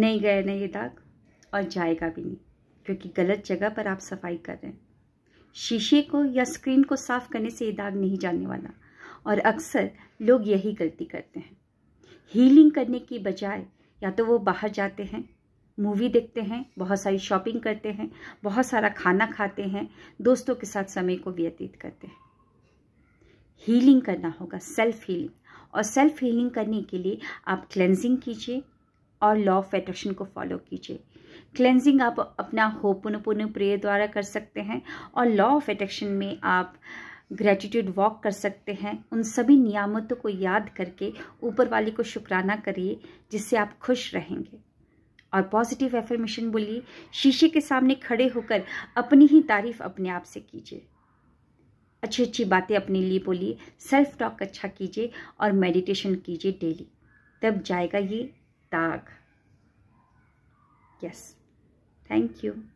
नहीं गए ना ये दाग और जाएगा भी नहीं क्योंकि गलत जगह पर आप सफाई कर रहे हैं शीशे को या स्क्रीन को साफ करने से ये दाग नहीं जाने वाला और अक्सर लोग यही गलती करते हैं हीलिंग करने की बजाय या तो वो बाहर जाते हैं मूवी देखते हैं बहुत सारी शॉपिंग करते हैं बहुत सारा खाना खाते हैं दोस्तों के साथ समय को व्यतीत करते हैं हीलिंग करना होगा सेल्फ हीलिंग और सेल्फ हीलिंग करने के लिए आप क्लेंजिंग कीजिए और लॉ ऑफ एट्रैक्शन को फॉलो कीजिए क्लेंजिंग आप अपना होपुनपुन प्रेयर द्वारा कर सकते हैं और लॉ ऑफ एट्रैक्शन में आप ग्रेटिट्यूड वॉक कर सकते हैं उन सभी नियामतों को याद करके ऊपर वाले को शुक्राना करिए जिससे आप खुश रहेंगे और पॉजिटिव एफर्मेशन बोलिए शीशे के सामने खड़े होकर अपनी ही तारीफ अपने आप से कीजिए अच्छी अच्छी बातें अपने लिए बोलिए सेल्फ टॉक अच्छा कीजिए और मेडिटेशन कीजिए डेली तब जाएगा ये tag yes thank you